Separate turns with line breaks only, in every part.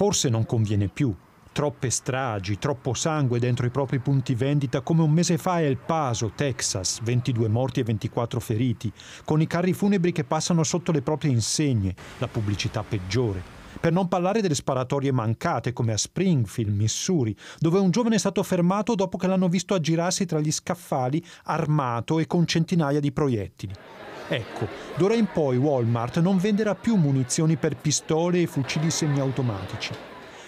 Forse non conviene più. Troppe stragi, troppo sangue dentro i propri punti vendita come un mese fa a El Paso, Texas, 22 morti e 24 feriti, con i carri funebri che passano sotto le proprie insegne, la pubblicità peggiore. Per non parlare delle sparatorie mancate come a Springfield, Missouri, dove un giovane è stato fermato dopo che l'hanno visto aggirarsi tra gli scaffali armato e con centinaia di proiettili. Ecco, d'ora in poi Walmart non venderà più munizioni per pistole e fucili semiautomatici.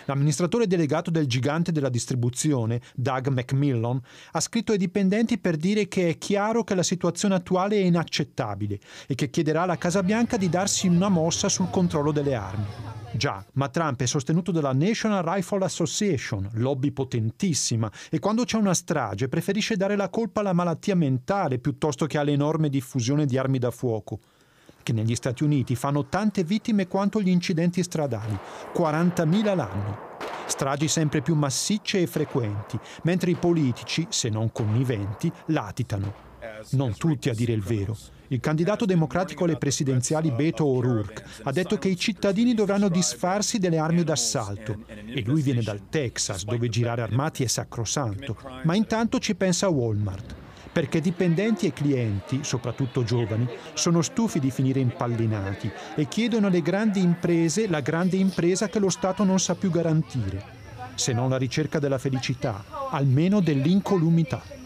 L'amministratore delegato del gigante della distribuzione, Doug McMillan, ha scritto ai dipendenti per dire che è chiaro che la situazione attuale è inaccettabile e che chiederà alla Casa Bianca di darsi una mossa sul controllo delle armi. Già, ma Trump è sostenuto dalla National Rifle Association, lobby potentissima, e quando c'è una strage preferisce dare la colpa alla malattia mentale piuttosto che all'enorme diffusione di armi da fuoco che negli Stati Uniti fanno tante vittime quanto gli incidenti stradali, 40.000 l'anno. Stragi sempre più massicce e frequenti, mentre i politici, se non conniventi, latitano. Non tutti a dire il vero. Il candidato democratico alle presidenziali Beto O'Rourke ha detto che i cittadini dovranno disfarsi delle armi d'assalto e lui viene dal Texas dove girare armati è sacrosanto, ma intanto ci pensa Walmart perché dipendenti e clienti, soprattutto giovani, sono stufi di finire impallinati e chiedono alle grandi imprese la grande impresa che lo Stato non sa più garantire, se non la ricerca della felicità, almeno dell'incolumità.